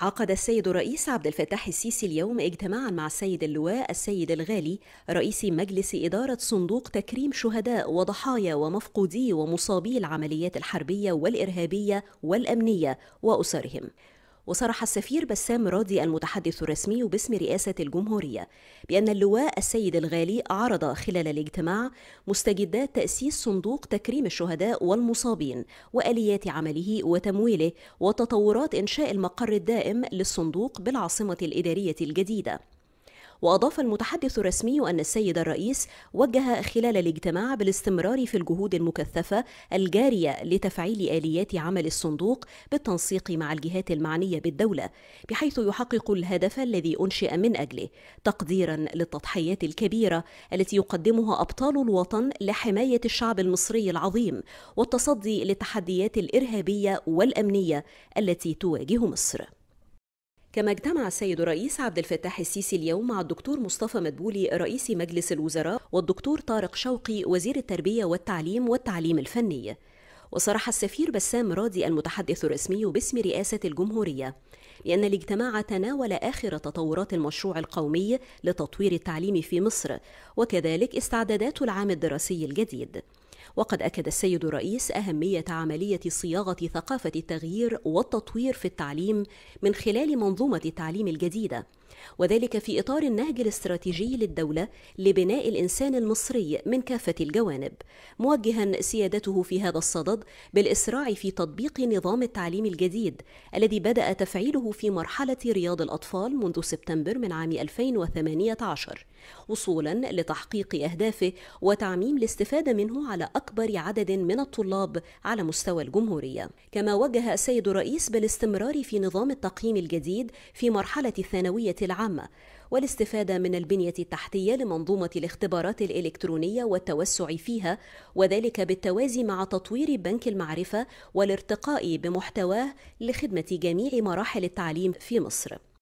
عقد السيد الرئيس عبد الفتاح السيسي اليوم اجتماعا مع السيد اللواء السيد الغالي رئيس مجلس إدارة صندوق تكريم شهداء وضحايا ومفقودي ومصابي العمليات الحربية والإرهابية والأمنية وأسرهم وصرح السفير بسام راضي المتحدث الرسمي باسم رئاسة الجمهورية بأن اللواء السيد الغالي عرض خلال الاجتماع مستجدات تأسيس صندوق تكريم الشهداء والمصابين وآليات عمله وتمويله وتطورات إنشاء المقر الدائم للصندوق بالعاصمة الإدارية الجديدة وأضاف المتحدث الرسمي أن السيد الرئيس وجه خلال الاجتماع بالاستمرار في الجهود المكثفة الجارية لتفعيل آليات عمل الصندوق بالتنسيق مع الجهات المعنية بالدولة بحيث يحقق الهدف الذي أنشئ من أجله تقديرا للتضحيات الكبيرة التي يقدمها أبطال الوطن لحماية الشعب المصري العظيم والتصدي للتحديات الإرهابية والأمنية التي تواجه مصر كما اجتمع السيد الرئيس عبد الفتاح السيسي اليوم مع الدكتور مصطفى مدبولي رئيس مجلس الوزراء والدكتور طارق شوقي وزير التربية والتعليم والتعليم الفني وصرح السفير بسام راضي المتحدث الرسمي باسم رئاسة الجمهورية بأن الاجتماع تناول آخر تطورات المشروع القومي لتطوير التعليم في مصر وكذلك استعدادات العام الدراسي الجديد وقد أكد السيد الرئيس أهمية عملية صياغة ثقافة التغيير والتطوير في التعليم من خلال منظومة التعليم الجديدة وذلك في إطار النهج الاستراتيجي للدولة لبناء الإنسان المصري من كافة الجوانب موجها سيادته في هذا الصدد بالإسراع في تطبيق نظام التعليم الجديد الذي بدأ تفعيله في مرحلة رياض الأطفال منذ سبتمبر من عام 2018 وصولا لتحقيق أهدافه وتعميم الاستفادة منه على أكبر عدد من الطلاب على مستوى الجمهورية كما وجه السيد الرئيس بالاستمرار في نظام التقييم الجديد في مرحلة الثانوية العامة والاستفادة من البنية التحتية لمنظومة الاختبارات الإلكترونية والتوسع فيها وذلك بالتوازي مع تطوير بنك المعرفة والارتقاء بمحتواه لخدمة جميع مراحل التعليم في مصر